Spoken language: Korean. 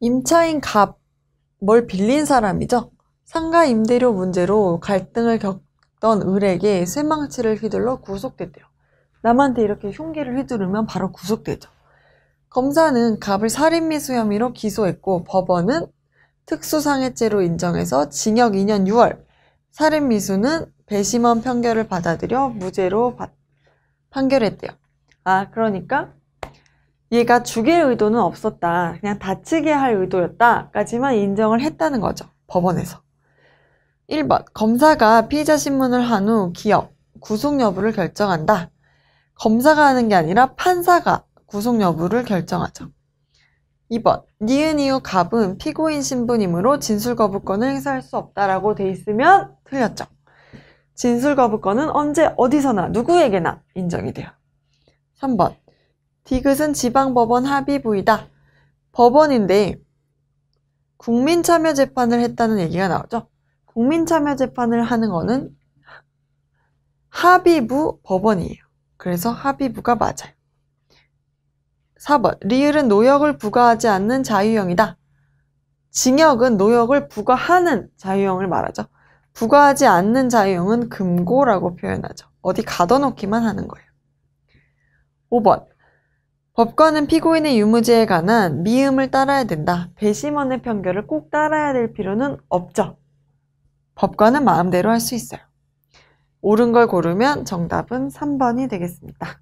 임차인 갑, 뭘 빌린 사람이죠? 상가 임대료 문제로 갈등을 겪던 을에게 쇠망치를 휘둘러 구속됐대요. 남한테 이렇게 흉기를 휘두르면 바로 구속되죠. 검사는 갑을 살인미수 혐의로 기소했고 법원은 특수상해죄로 인정해서 징역 2년 6월, 살인미수는 배심원 판결을 받아들여 무죄로 바, 판결했대요. 아, 그러니까 얘가 죽일 의도는 없었다. 그냥 다치게 할 의도였다까지만 인정을 했다는 거죠. 법원에서. 1번. 검사가 피의자 신문을 한 후 기업, 구속 여부를 결정한다. 검사가 하는 게 아니라 판사가 구속 여부를 결정하죠. 2번. 니은 이후 갑은 피고인 신분이므로 진술 거부권을 행사할 수 없다라고 돼 있으면 틀렸죠. 진술 거부권은 언제 어디서나 누구에게나 인정이 돼요. 3번. 디귿은 지방법원 합의부이다. 법원인데 국민참여 재판을 했다는 얘기가 나오죠. 국민참여 재판을 하는 거는 합의부 법원이에요. 그래서 합의부가 맞아요. 4번 리을은 노역을 부과하지 않는 자유형이다. 징역은 노역을 부과하는 자유형을 말하죠. 부과하지 않는 자유형은 금고라고 표현하죠. 어디 가둬놓기만 하는 거예요. 5번 법관은 피고인의 유무죄에 관한 미음을 따라야 된다. 배심원의 편견을꼭 따라야 될 필요는 없죠. 법관은 마음대로 할 수 있어요. 옳은 걸 고르면 정답은 3번이 되겠습니다.